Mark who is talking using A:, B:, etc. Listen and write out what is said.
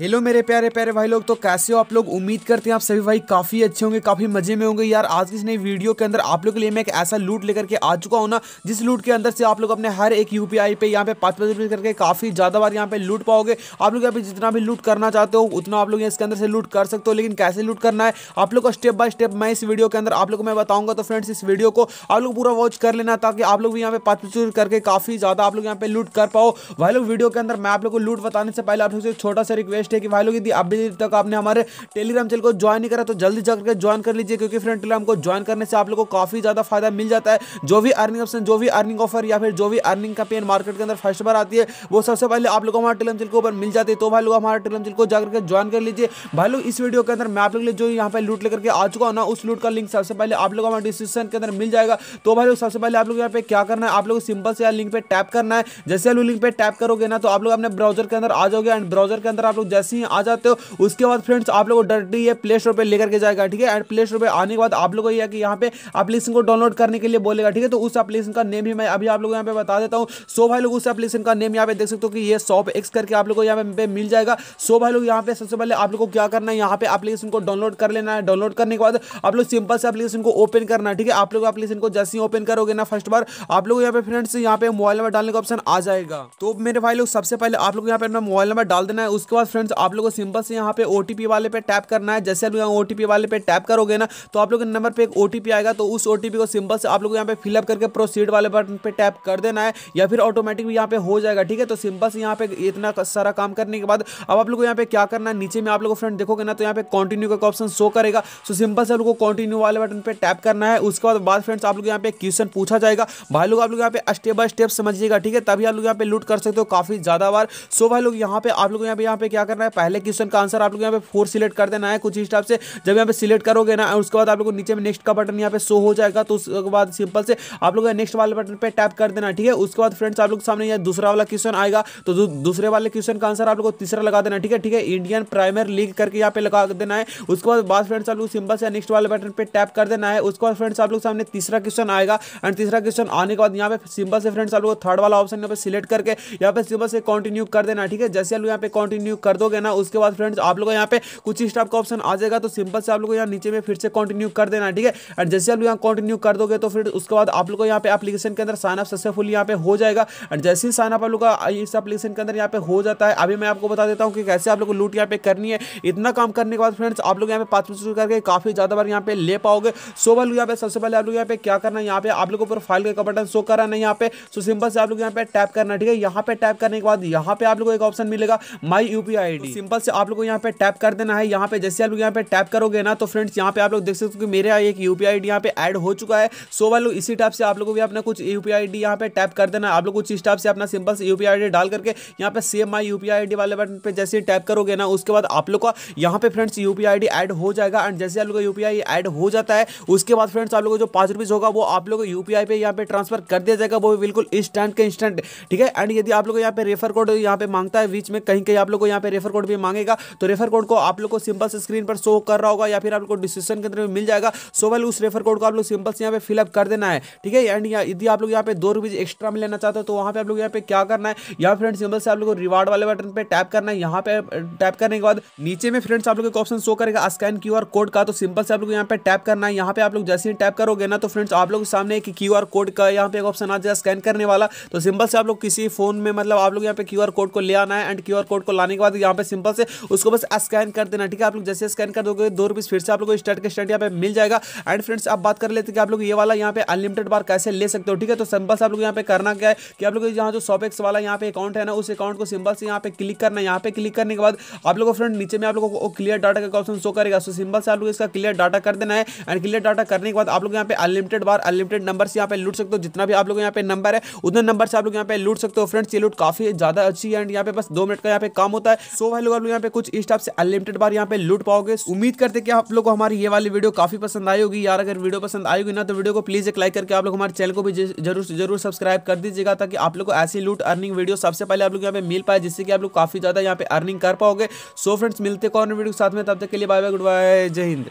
A: hello मेरे प्यारे प्यारे भाई लोग तो कैसे हो आप लोग उम्मीद करते हैं आप सभी भाई काफ़ी अच्छे होंगे काफ़ी मजे में होंगे यार आज की इस नई वीडियो के अंदर आप लोग के लिए मैं एक ऐसा लूट लेकर के आ चुका हूँ ना जिस लूट के अंदर से आप लोग अपने हर एक यूपीआई पे यहाँ पे पाँच पाँच रुपये करके काफ़ी ज़्यादा बार यहाँ पे लूट पाओगे आप लोग यहाँ पे जितना भी लूट करना चाहते हो उतना आप लोग इसके अंदर से लूट कर सकते हो लेकिन कैसे लूट करना है आप लोग को स्टेप बाय स्टेप मैं इस वीडियो के अंदर आप लोग को मैं बताऊँगा तो फ्रेंड्स इस वीडियो को आप लोग पूरा वॉच कर लेना ताकि आप लोग भी यहाँ पे पाँच पाँच करके काफ़ी ज़्यादा आप लोग यहाँ पे लूट कर पाओ भाई लोग वीडियो के अंदर मैं आप लोग को लूट बताने से पहले आप लोग से छोटा सा रिक्वेस्ट रिक्वेस्ट है कि भाई लोग यदि अभी तक आपने हमारे टेलीग्राम चैनल को ज्वाइन नहीं करा तो जल्दी जाकर ज्वाइन कर लीजिए क्योंकि फ्रेंड टेलीग्राम को ज्वाइन करने से आप लोग को काफी ज्यादा फायदा मिल जाता है जो भी अर्निंग ऑप्शन जो भी अर्निंग ऑफर या फिर जो भी अर्निंग का पेन मार्केट के अंदर फर्स्ट बार आती है वो सबसे पहले आप लोग हमारे टेलीग्राम चैनल के ऊपर मिल जाती है तो भाई लोग हमारे टेलीग्राम चैनल को जाकर के ज्वाइन कर लीजिए भाई लोग इस वीडियो के अंदर मैं आप लोग जो यहाँ पर लूट लेकर के आ चुका हूँ ना उस लूट का लिंक सबसे पहले आप लोग हमारे डिस्क्रिप्शन के अंदर मिल जाएगा तो भाई लोग सबसे पहले आप लोग यहाँ पे क्या करना है आप लोग सिंपल से लिंक पे टैप करना है जैसे लिंक पे टैप करोगे ना तो आप लोग अपने ब्राउजर के अंदर आ जाओगे एंड ब्राउजर के अंदर आप लोग जैसे ही आ जाते हो उसके बाद फ्रेंड्स आप लोग डायरेक्टली ये प्ले स्टोर पर लेकर के जाएगा ठीक है एंड प्ले स्टोर पर आने के बाद आप लोग यह कि यहाँ पे एप्लीकेशन को डाउनलोड करने के लिए बोलेगा ठीक है तो उस एप्लीकेशन का नेम भी मैं अभी आप लोग यहाँ पे बता देता हूँ सो भाई लोग उस एप्लीकेशन का नेम यहाँ पे देख सकते हो कि ये शॉप एक्स करके आप लोग को यहाँ पे मिल जाएगा सो भाई लोग यहाँ पे सबसे पहले आप लोग को क्या करना है यहाँ पे एप्लीकेशन को डाउनलोड कर लेना है डाउनलोड करने के बाद आप लोग सिंपल से एप्लीकेशन को ओपन करना है ठीक है आप लोग एप्लीकेशन को जैसे ही ओपन करोगे ना फर्स्ट बार आप लोग यहाँ पे फ्रेंड्स यहाँ पे मोबाइल नंबर डालने का ऑप्शन आ जाएगा तो मेरे भाई लोग सबसे पहले आप लोग यहाँ पे अपना मोबाइल नंबर डाल देना है उसके बाद फ्रेंड्स आप लोगों को सिंपल से यहाँ पे ओ वाले पे टैप करना है जैसे आप लोग यहाँ ओ वाले पे टैप करोगे ना तो आप लोग के नंबर पे एक ओ आएगा तो उस ओ को सिंपल से आप लोग यहाँ पे फिलअप करके प्रोसीड वाले बटन पे टैप कर देना है या फिर ऑटोमेटिक भी यहाँ पे हो जाएगा ठीक है तो सिंपल से यहाँ पे इतना सारा काम करने के बाद अब आप लोग यहाँ पे क्या करना है नीचे में आप लोग फ्रेंड देखोगे ना तो यहाँ पे कंटिन्यू का ऑप्शन शो करेगा सो सिंपल से आप लोग को कंटिन्यू वाले बटन पर टैप करना है उसके बाद बाद फ्रेंड्स आप लोग यहाँ पे क्वेश्चन पूछा जाएगा भाई लोग आप लोग यहाँ पे स्टेप बाय स्टेप समझिएगा ठीक है तभी आप लोग यहाँ पे लूट कर सकते हो काफी ज्यादा बार सो भाई लोग यहाँ पे आप लोग यहाँ पे यहाँ पे क्या करना है पहले क्वेश्चन का आंसर आप लोग यहाँ पे फोर सिलेक्ट कर देना है कुछ इस टाइप से जब यहाँ पे सिलेक्ट करोगे ना उसके बाद आप लोग नीचे में नेक्स्ट का बटन यहाँ पे शो हो जाएगा तो उसके बाद सिंपल से आप लोग नेक्स्ट वाले बटन पर टैप कर देना ठीक है उसके बाद फ्रेंड्स आप लोग सामने यहाँ दूसरा वाला क्वेश्चन आएगा तो दूसरे वाले क्वेश्चन का आंसर आप लोग तीसरा लगा देना ठीक है ठीक है इंडियन प्राइमर लीग करके यहाँ पे लगा देना है उसके बाद बाद फ्रेंड्स आप लोग सिंपल से नेक्स्ट वाले बटन पर टैप कर देना है उसके बाद फ्रेंड्स आप लोग सामने तीसरा क्वेश्चन आएगा एंड तीसरा क्वेश्चन आने के बाद यहाँ पे सिंपल से फ्रेंड्स आप लोग थर्ड वाला ऑप्शन यहाँ पे सिलेक्ट करके यहाँ पे सिंपल से कंटिन्यू कर देना ठीक है जैसे आप लोग यहाँ पे कंटिन्यू कर दोगे ना उसके बाद फ्रेंड्स आप लोग यहाँ पे कुछ इस टाइप का ऑप्शन आ जाएगा तो सिंपल से आप लोग यहाँ नीचे में फिर से कंटिन्यू कर देना ठीक है एंड जैसे आप लोग यहाँ कंटिन्यू कर दोगे तो फिर उसके बाद आप लोग यहाँ पे अपलीकेशन के अंदर साइनअप सक्सेसफुल यहाँ पे हो जाएगा एंड जैसे ही साइनअप आप लोग का इस अपलीकेशन के अंदर यहाँ पे हो जाता है अभी मैं आपको बता देता हूँ कि कैसे आप लोग लूट यहाँ पे करनी है इतना काम करने के बाद फ्रेंड्स आप लोग यहाँ पे पाँच मिनट करके काफी ज़्यादा बार यहाँ पे ले पाओगे सो वाल यहाँ पे सबसे पहले आप लोग यहाँ पे क्या करना है यहाँ पे आप लोग को फाइल का बटन शो कराना है यहाँ पे सो सिंपल से आप लोग यहाँ पे टैप करना ठीक है यहाँ पे टैप करने के बाद यहाँ पे आप लोग को एक ऑप्शन मिलेगा माई यूपीआई आईडी सिंपल से आप लोग को यहाँ पे टैप कर देना है यहाँ पे जैसे आप लोग यहाँ पे टैप करोगे ना तो फ्रेंड्स यहाँ पे आप लोग देख सकते हो कि मेरा एक आई डी यहाँ पे एड हो चुका है सो वाल इसी टाइप से आप लोगों को भी अपना कुछ यूपी आई डी यहाँ पे टैप कर देना आप लोग कुछ इस टाइप से अपना सिंपल से यूपी आई डी डाल करके यहाँ पे same my U P I D वाले बटन पर जैसे ही टैप करोगे ना उसके बाद आप लोग का यहाँ पे friends U P I D add हो जाएगा एंड जैसे आप लोग का आई एड हो जाता है उसके बाद फ्रेंड्स आप लोग जो पाँच रुपीज़ होगा वो आप लोग यू पी आई पे यहाँ पे ट्रांसफर कर दिया जाएगा वो भी बिल्कुल इंस्टेंट के इंस्टेंट ठीक है एंड यदि आप लोग यहाँ पे रेफर कोड यहाँ पे मांगता है बीच में कहीं कहीं आप लोग को यहाँ पे रेफर कोड भी मांगेगा तो रेफर कोड को आप लोग को सिंपल से स्क्रीन पर शो कर रहा होगा या फिर आप लोग को डिस्क्रिप्शन के अंदर मिल जाएगा सो वाले उस रेफर कोड को आप लोग सिंपल से यहाँ पे फिलअप कर देना है ठीक है एंड यदि आप लोग यहाँ पे दो रुपीज एक्स्ट्रा में लेना चाहते हो तो वहाँ पे आप लोग यहाँ पे क्या करना है या फ्रेंड सिंपल से आप लोग रिवार्ड वाले बटन पर टैप करना है यहाँ पे टैप करने के बाद नीचे में फ्रेंड्स आप लोग एक ऑप्शन शो करेगा स्कैन क्यू कोड का तो सिंपल से आप लोग यहाँ पे टैप करना है यहाँ पे आप लोग जैसे ही टैप करोगे ना तो फ्रेंड्स आप लोग सामने एक क्यू कोड का यहाँ पे एक ऑप्शन आ जाए स्कैन करने वाला तो सिंपल से आप लोग किसी फोन में मतलब आप लोग यहाँ पे क्यू कोड को ले आना है एंड क्यू कोड को लाने के बाद यहाँ पे सिंपल से उसको बस स्कैन कर देना ठीक है आप लोग जैसे स्कैन कर दोगे दो रुपीज़ फिर से आप लोग स्टार्ट के स्टार्ट यहाँ पे मिल जाएगा एंड फ्रेंड्स आप बात कर लेते कि आप लोग ये वाला यहाँ पे अनलिमिटेड बार कैसे ले सकते हो ठीक है तो सिंपल से आप लोग यहाँ पे करना क्या है कि आप लोग यहाँ जो सॉपेक्स वाला यहाँ पे अकाउंट है ना उस अकाउंट को सिंपल से यहाँ पे क्लिक करना यहाँ पे क्लिक करने के बाद आप लोगों फ्रेंड नीचे में आप लोगों को क्लियर डाटा का ऑप्शन शो करेगा सो सिंपल से आप लोग इसका क्लियर डाटा कर देना है एंड क्लियर डाटा करने के बाद आप लोग यहाँ पे अनलिमिटेड बार अनलिमिटेड नंबर से यहाँ पे लूट सकते हो जितना भी आप लोग यहाँ पे नंबर है उतने नंबर से आप लोग यहाँ पे लूट सकते हो फ्रेंड्स ये लूट काफी ज्यादा अच्छी है एंड यहाँ पे बस दो मिनट का यहाँ पे काम होता है सो भाई लोग आप लोग यहाँ पे कुछ इस टाइप से अनलिमिटेड बार यहाँ पे लूट पाओगे उम्मीद करते कि आप लोग को हमारी ये वाली वीडियो काफी पसंद आई होगी यार अगर वीडियो पसंद आई होगी ना तो वीडियो को प्लीज एक लाइक करके आप लोग हमारे चैनल को भी जरूर जरूर सब्सक्राइब कर दीजिएगा ताकि आप लोग को ऐसी लूट अर्निंग वीडियो सबसे पहले आप लोग यहाँ पे मिल पाए जिससे कि आप लोग काफी ज्यादा यहाँ पे अर्निंग कर पाओगे सो फ्रेंड्स मिलते कॉर्नर वीडियो के साथ में तब तक के लिए बाय बाय गुड बाय जय हिंद